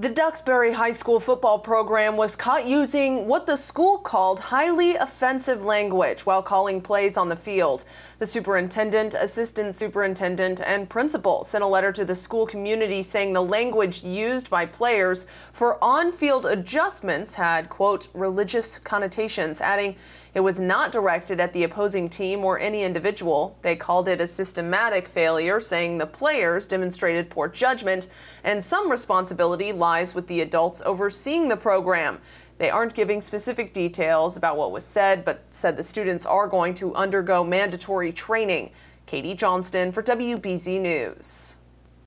The Duxbury High School football program was caught using what the school called highly offensive language while calling plays on the field. The superintendent, assistant superintendent, and principal sent a letter to the school community saying the language used by players for on field adjustments had, quote, religious connotations, adding, it was not directed at the opposing team or any individual. They called it a systematic failure, saying the players demonstrated poor judgment and some responsibility lies with the adults overseeing the program. They aren't giving specific details about what was said, but said the students are going to undergo mandatory training. Katie Johnston for WBZ News.